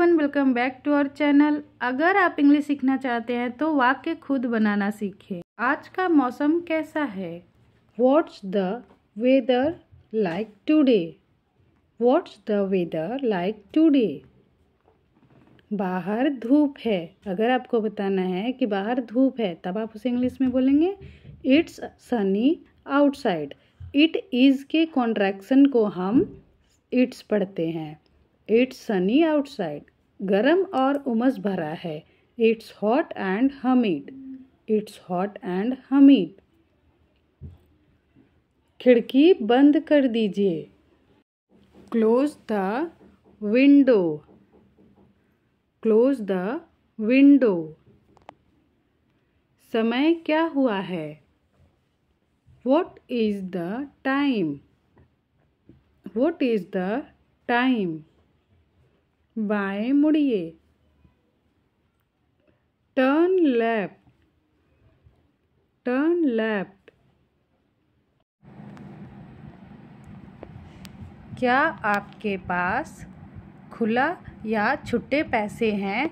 Everyone welcome back to our channel अगर आप English सीखना चाहते हैं तो वाक्य खुद बनाना सीखें आज का मौसम कैसा है what's the weather like today what's the weather like today बाहर धूप है अगर आपको बताना है कि बाहर धूप है तब आप उसे इंग्लिश में बोलेंगे it's sunny outside it is के कॉन्ट्रैक्शन को हम इट्स पढ़ते हैं इट्स सनी आउटसाइड गर्म और उमस भरा है it's hot and humid it's hot and humid खिड़की बंद कर दीजिए close the window close the window समय क्या हुआ है what is the time what is the time बाएं मुड़िए टर्न लेफ्ट टर्न लेफ्ट क्या आपके पास खुला या छुट्टे पैसे हैं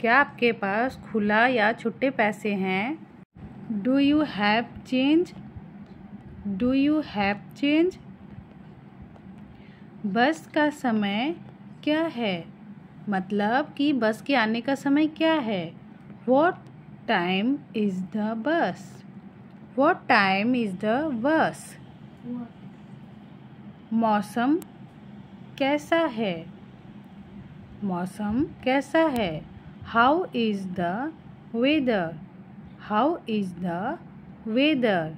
क्या आपके पास खुला या छुट्टे पैसे हैं do you have change do you have change bus का समय क्या है मतलब कि बस के आने का समय क्या है what time is the bus what time is the bus मौसम कैसा है मौसम कैसा है how is the weather how is the weather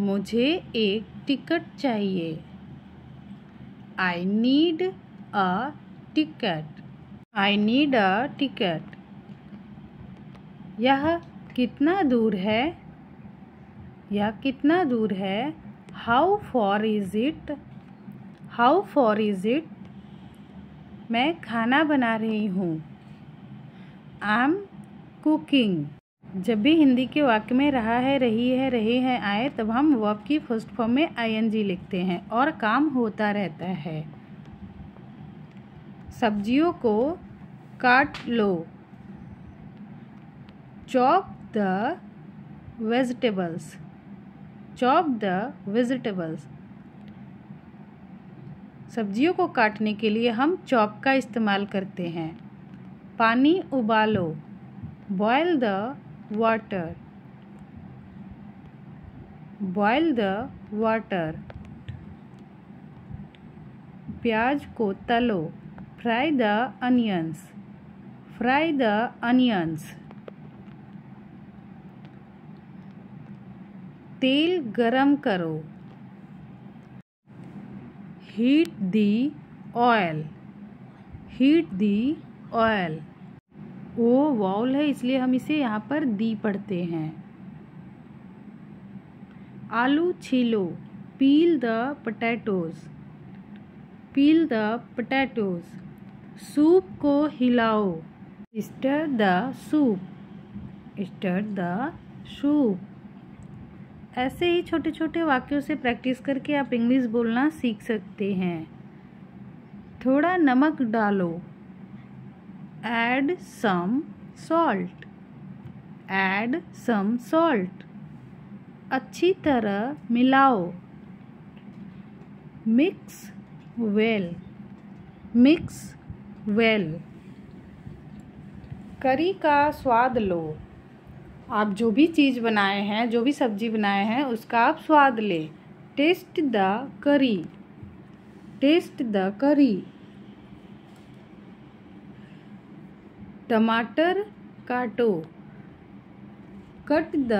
मुझे एक टिकट चाहिए I need a ticket I need a ticket यह कितना दूर है यह कितना दूर है how far is it how far is it मैं खाना बना रही हूँ आई एम कुकिंग जब भी हिंदी के वाक्य में रहा है रही है रहे हैं आए तब हम वर्ब की फर्स्ट फॉर्म में आईएनजी लिखते हैं और काम होता रहता है सब्जियों को काट लो chop the vegetables chop the vegetables सब्जियों को काटने के लिए हम चॉप का इस्तेमाल करते हैं पानी उबालो boil the water boil the water प्याज को तलो fry the onions fry the onions तेल गरम करो heat the oil heat the oil O vowel है इसलिए हम इसे यहाँ पर दी पढ़ते हैं आलू छीलो peel the potatoes peel the potatoes soup को हिलाओ stir the soup stir the soup ऐसे ही छोटे छोटे वाक्यों से प्रैक्टिस करके आप इंग्लिश बोलना सीख सकते हैं थोड़ा नमक डालो add some salt add some salt अच्छी तरह मिलाओ मिक्स वेल मिक्स वेल करी का स्वाद लो आप जो भी चीज़ बनाए हैं जो भी सब्ज़ी बनाए हैं उसका आप स्वाद लें taste the curry taste the curry टमाटर काटो cut the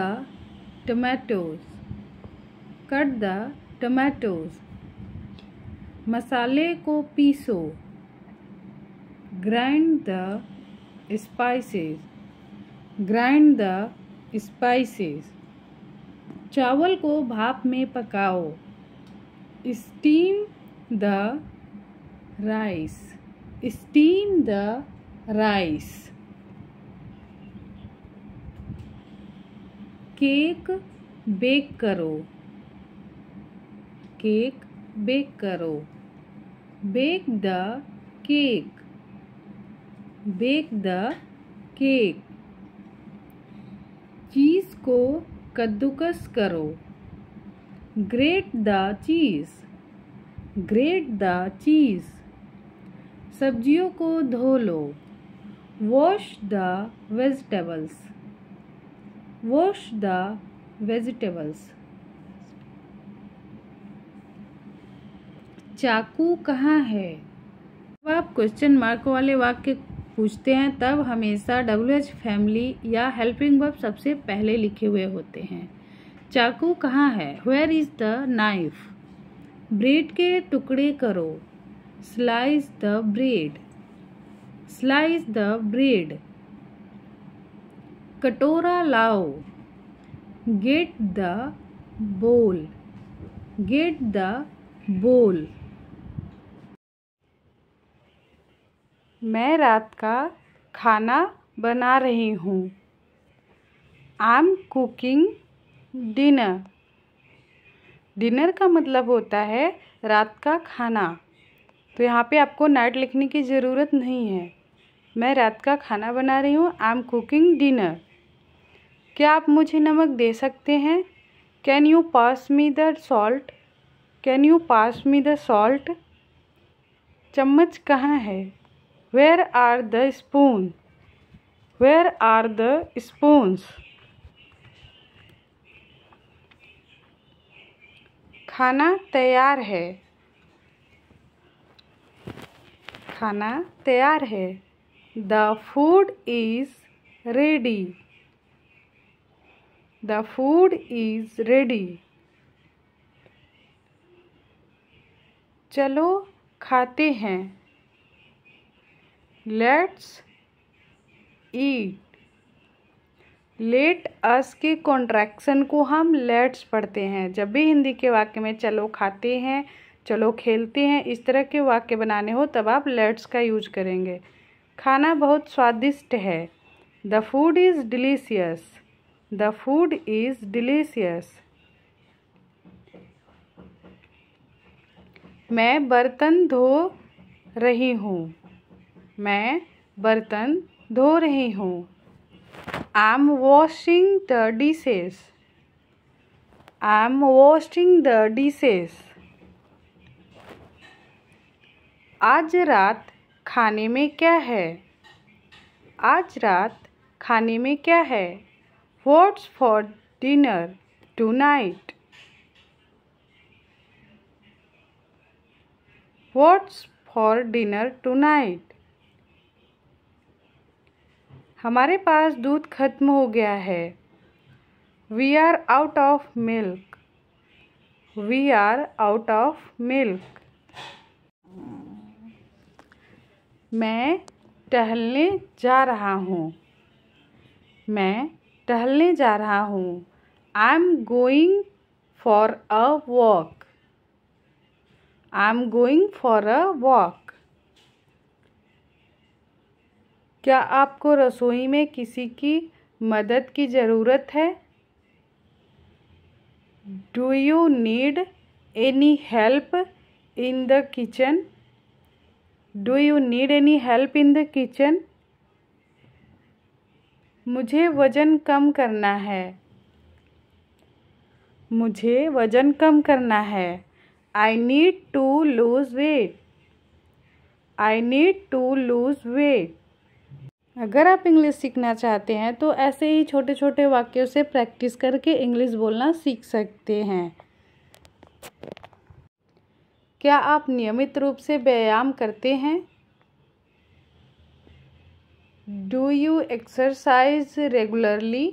tomatoes cut the tomatoes मसाले को पीसो grind the spices grind the spices चावल को भाप में पकाओ steam the rice steam the rice cake bake करो केक बेक करो bake the cake bake the cake cheese को कद्दूकस करो grate the cheese grate the cheese सब्जियों को धो लो wash the vegetables wash the vegetables चाकू कहाँ है जब आप क्वेश्चन मार्क वाले वाक्य पूछते हैं तब हमेशा डब्ल्यू एच फैमिली या हेल्पिंग वर्ब सबसे पहले लिखे हुए होते हैं चाकू कहाँ है where is the knife bread के टुकड़े करो slice the bread slice the bread कटोरा लाओ get the bowl get the bowl मैं रात का खाना बना रही हूँ I am cooking dinner dinner का मतलब होता है रात का खाना तो यहाँ पे आपको नाइट लिखने की ज़रूरत नहीं है मैं रात का खाना बना रही हूँ आई एम कुकिंग डिनर क्या आप मुझे नमक दे सकते हैं can you pass me the salt can you pass me the salt चम्मच कहाँ है where are the spoon where are the spoons खाना तैयार है खाना तैयार है The food is ready. The food is ready. चलो खाते हैं लेट्स ईट लेट अस के कॉन्ट्रैक्शन को हम लेट्स पढ़ते हैं जब भी हिंदी के वाक्य में चलो खाते हैं चलो खेलते हैं इस तरह के वाक्य बनाने हो तब आप लेट्स का यूज करेंगे खाना बहुत स्वादिष्ट है the food is delicious the food is delicious मैं बर्तन धो रही हूँ मैं बर्तन धो रही हूँ I am washing the dishes I am washing the dishes आज रात खाने में क्या है आज रात खाने में क्या है what's for dinner tonight what's for dinner tonight हमारे पास दूध खत्म हो गया है we are out of milk we are out of milk मैं टहलने जा रहा हूँ मैं टहलने जा रहा हूँ I am going for a walk I am going for a walk क्या आपको रसोई में किसी की मदद की ज़रूरत है do you need any help in the kitchen do you need any help in the kitchen मुझे वज़न कम करना है मुझे वज़न कम करना है I need to lose weight I need to lose weight अगर आप इंग्लिश सीखना चाहते हैं तो ऐसे ही छोटे छोटे वाक्यों से प्रैक्टिस करके इंग्लिश बोलना सीख सकते हैं क्या आप नियमित रूप से व्यायाम करते हैं do you exercise regularly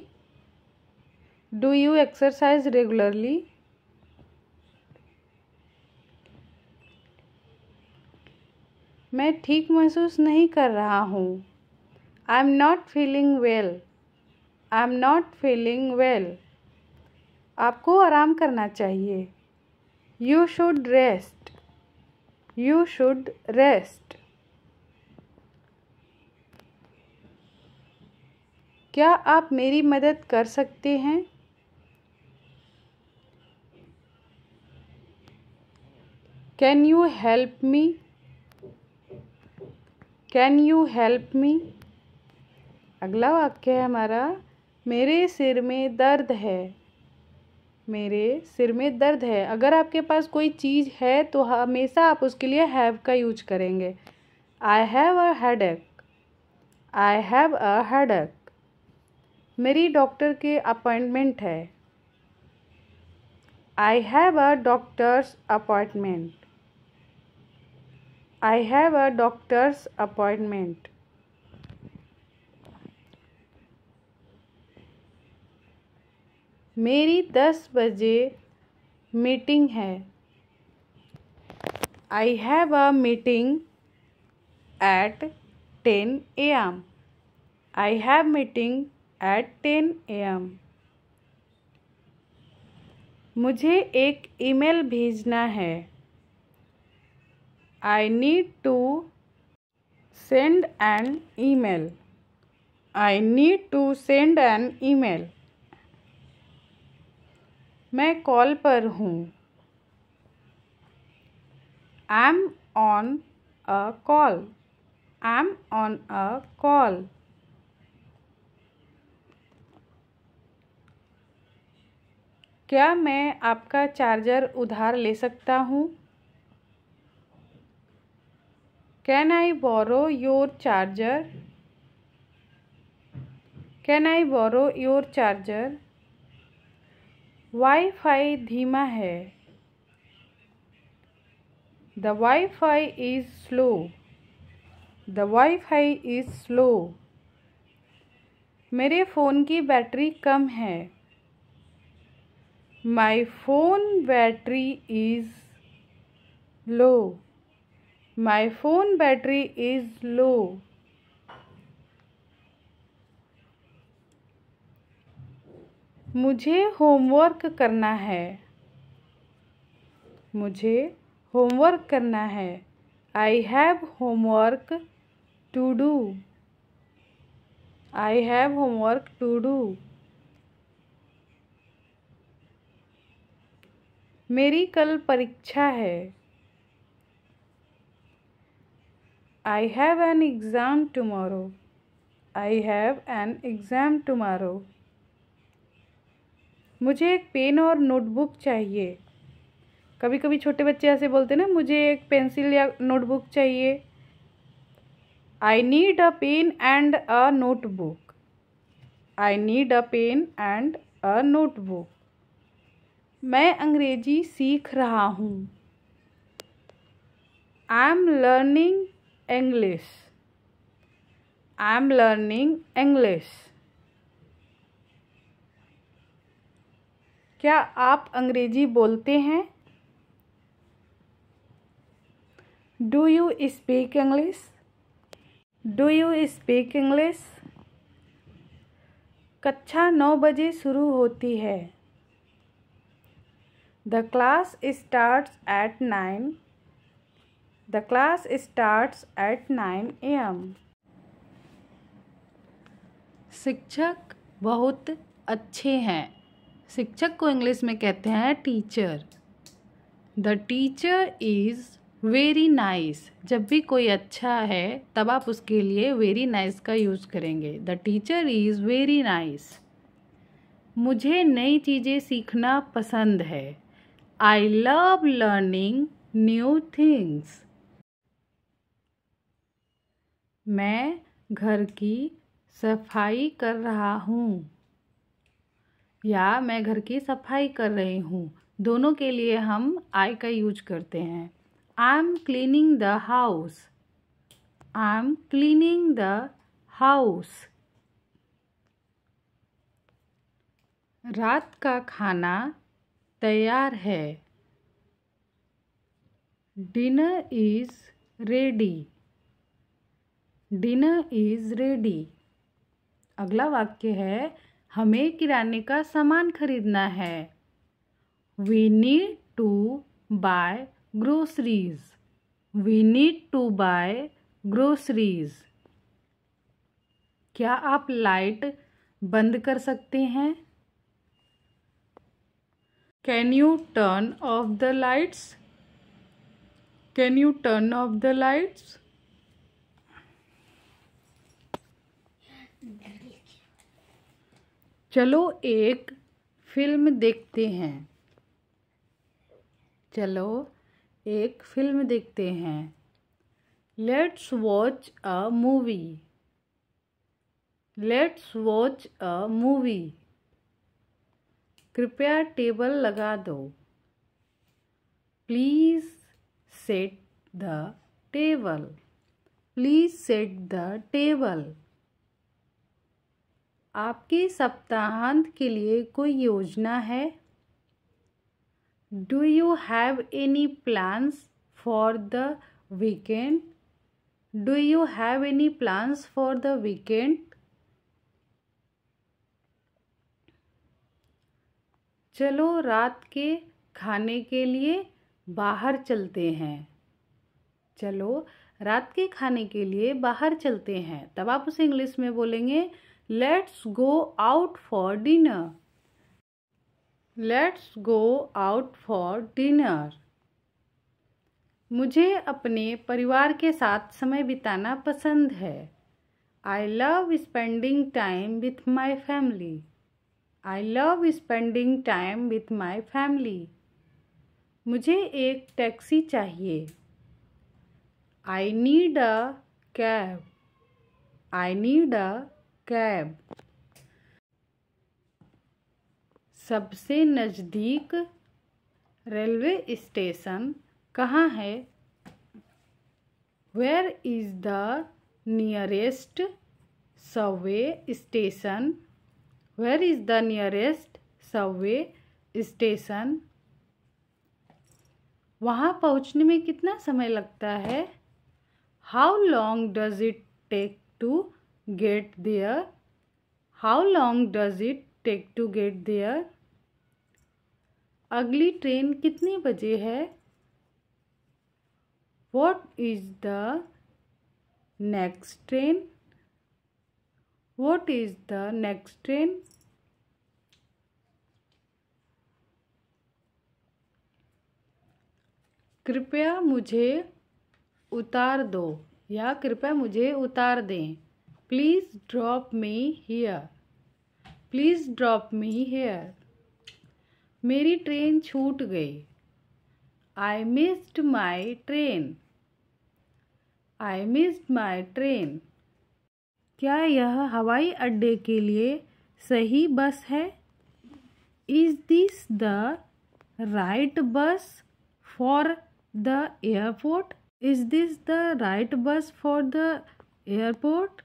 do you exercise regularly मैं ठीक महसूस नहीं कर रहा हूँ I am not feeling well I am not feeling well आपको आराम करना चाहिए you should rest you should rest क्या आप मेरी मदद कर सकते हैं can you help me can you help me अगला वाक्य है हमारा मेरे सिर में दर्द है मेरे सिर में दर्द है अगर आपके पास कोई चीज़ है तो हमेशा आप उसके लिए हैव का यूज करेंगे आई हैव अ हेड एक आई हैव अ हेड एक मेरी डॉक्टर के अपॉइंटमेंट है I have a doctor's appointment I have a doctor's appointment मेरी दस बजे मीटिंग है I have a meeting at ten A M I have meeting at ten A M मुझे एक ईमेल भेजना है I need to send an email I need to send an email मैं call पर हूँ I am on a call I am on a call क्या मैं आपका चार्जर उधार ले सकता हूँ can I borrow your charger can I borrow your charger WiFi धीमा है the WiFi is slow the WiFi is slow मेरे फ़ोन की बैटरी कम है my phone battery is low my phone battery is low मुझे homework करना है मुझे होमवर्क करना है I have homework to do I have homework to do मेरी कल परीक्षा है I have an exam tomorrow I have an exam tomorrow मुझे एक पेन और नोटबुक चाहिए कभी कभी छोटे बच्चे ऐसे बोलते ना मुझे एक पेंसिल या नोटबुक चाहिए I need a pen and a notebook I need a pen and a notebook मैं अंग्रेजी सीख रहा हूँ I am learning English I am learning English क्या आप अंग्रेज़ी बोलते हैं do you speak English do you speak English कक्षा नौ बजे शुरू होती है the class start at nine the class start at nine A M शिक्षक बहुत अच्छे हैं शिक्षक को इंग्लिश में कहते हैं teacher the teacher is very nice जब भी कोई अच्छा है तब आप उसके लिए वेरी नाइस nice का यूज़ करेंगे the teacher is very nice मुझे नई चीज़ें सीखना पसंद है I love learning new things मैं घर की सफाई कर रहा हूँ या मैं घर की सफाई कर रही हूँ दोनों के लिए हम आई का यूज करते हैं I am cleaning the house I am cleaning the house रात का खाना तैयार है dinner is ready dinner is ready अगला वाक्य है हमें किराने का सामान खरीदना है we need to buy groceries we need to buy groceries क्या आप लाइट बंद कर सकते हैं can you turn off the lights can you turn off the lights चलो एक फिल्म देखते हैं चलो एक फिल्म देखते हैं let's watch a movie let's watch a movie कृपया टेबल लगा दो please set the table please set the table आपके सप्ताहांत के लिए कोई योजना है do you have any plans for the weekend do you have any plans for the weekend चलो रात के खाने के लिए बाहर चलते हैं चलो रात के खाने के लिए बाहर चलते हैं तब आप उसे इंग्लिश में बोलेंगे let's go out for dinner let's go out for dinner मुझे अपने परिवार के साथ समय बिताना पसंद है I love spending time with my family I love spending time with my family मुझे एक टैक्सी चाहिए I need a cab I need a cab सबसे नज़दीक रेलवे स्टेशन कहाँ है where is the nearest subway station where is the nearest subway station वहाँ पहुँचने में कितना समय लगता है how long does it take to get there? How long does it take to get there? अगली ट्रेन कितने बजे है what is the next train what is the next train कृपया मुझे उतार दो या कृपया मुझे उतार दें please drop me here please drop me here मेरी ट्रेन छूट गई I missed my train I missed my train क्या यह हवाई अड्डे के लिए सही बस है is this the right bus for the airport is this the right bus for the airport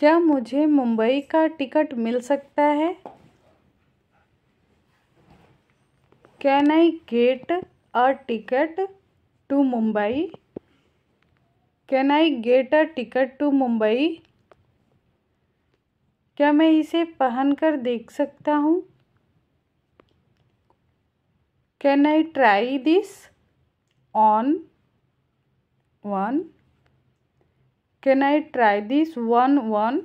क्या मुझे मुंबई का टिकट मिल सकता है can I get a ticket to Mumbai can I get a ticket to Mumbai क्या मैं इसे पहन कर देख सकता हूँ can I try this on one can I try this one one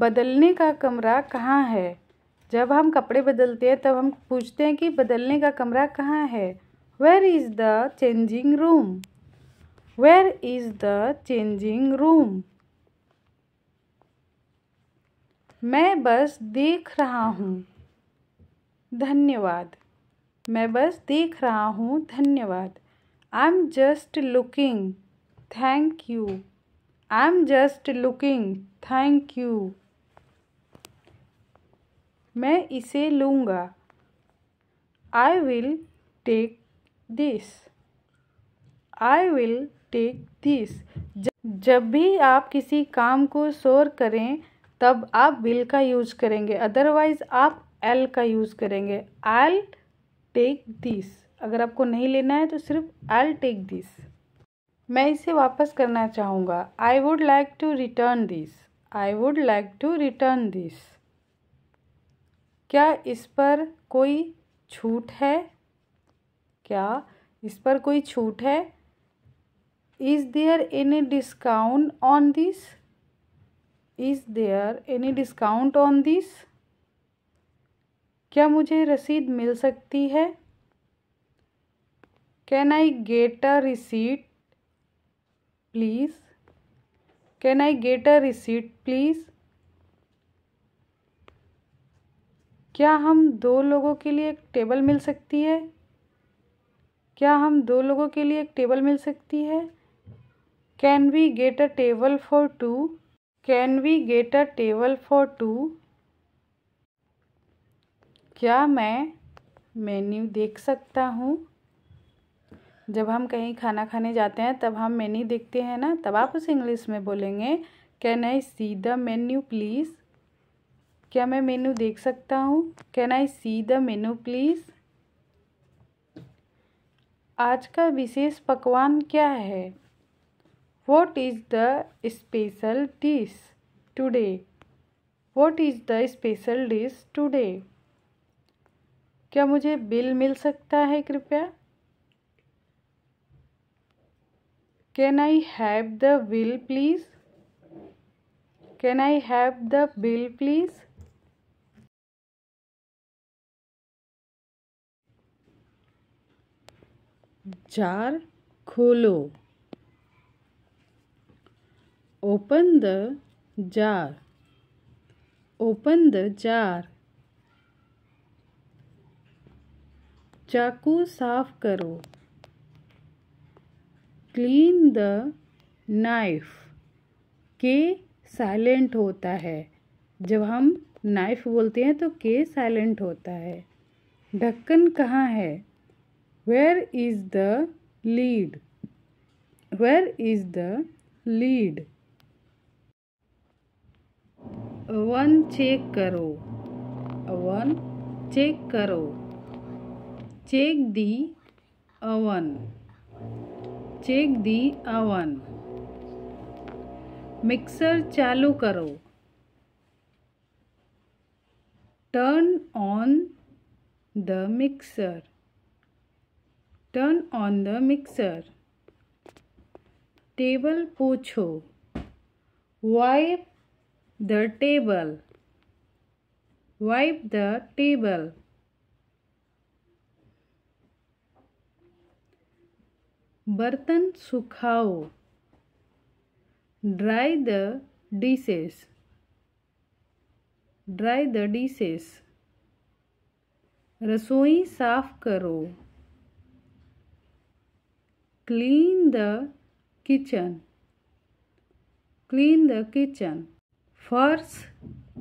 बदलने का कमरा कहाँ है जब हम कपड़े बदलते हैं तब हम पूछते हैं कि बदलने का कमरा कहाँ है where is the changing room where is the changing room मैं बस देख रहा हूँ धन्यवाद मैं बस देख रहा हूँ धन्यवाद I am just looking thank you I am just looking thank you मैं इसे लूँगा I will take this I will take this जब भी आप किसी काम को शोर करें तब आप विल का यूज़ करेंगे अदरवाइज़ आप एल का यूज़ करेंगे आई टेक दिस अगर आपको नहीं लेना है तो सिर्फ आई टेक दिस मैं इसे वापस करना चाहूँगा I would like to return this I would like to return this क्या इस पर कोई छूट है क्या इस पर कोई छूट है is there any discount on this is there any discount on this क्या मुझे रसीद मिल सकती है can I get a receipt please? Can I get a receipt please? क्या हम दो लोगों के लिए एक टेबल मिल सकती है क्या हम दो लोगों के लिए एक टेबल मिल सकती है can we get a table for two can we get a table for two क्या मैं मेन्यू देख सकता हूँ जब हम कहीं खाना खाने जाते हैं तब हम मेन्यू देखते हैं ना तब आप उसे इंग्लिश में बोलेंगे can I see the menu please क्या मैं मेन्यू देख सकता हूँ can I see the menu please आज का विशेष पकवान क्या है what is the special dish today what is the special dish today क्या मुझे बिल मिल सकता है कृपया can i have the bill please can i have the bill please jar खोलो open the jar open the jar चाकू साफ करो clean the knife के साइलेंट होता है जब हम नाइफ बोलते हैं तो के साइलेंट होता है ढक्कन कहाँ है where is the lid where is the lid oven check करो वन चेक करो check the oven check the oven mixer चालू करो turn on the mixer turn on the mixer table पूछो wipe the table wipe the table बर्तन सुखाओ dry the dishes dry the dishes रसोई साफ करो clean the kitchen clean the kitchen फर्श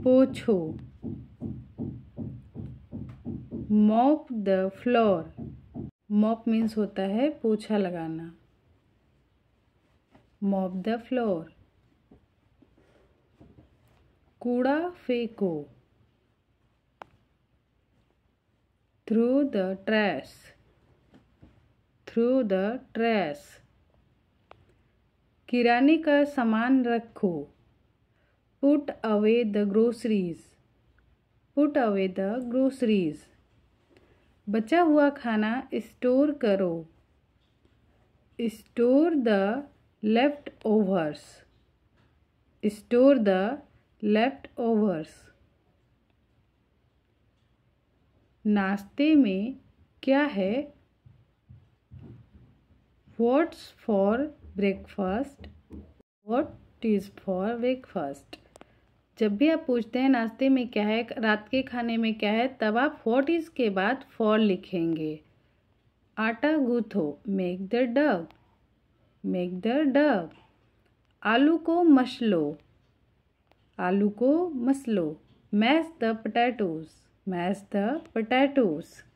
पोछो mop the floor mop means होता है पोछा लगाना मॉप द फ्लोर कूड़ा फेंको throw the trash throw the trash किराने का सामान रखो put away the groceries put away the groceries बचा हुआ खाना स्टोर करो store the leftovers store the leftovers नाश्ते में क्या है what's for breakfast what is for breakfast जब भी आप पूछते हैं नाश्ते में क्या है रात के खाने में क्या है तब आप फॉट इज के बाद फॉर लिखेंगे आटा गूथो make the dough make the dough आलू को मसलो आलू को मसलो mash the potatoes mash the potatoes